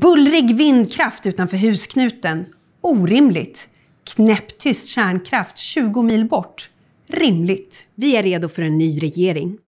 Bullrig vindkraft utanför husknuten. Orimligt. Knäpptyst kärnkraft 20 mil bort. Rimligt. Vi är redo för en ny regering.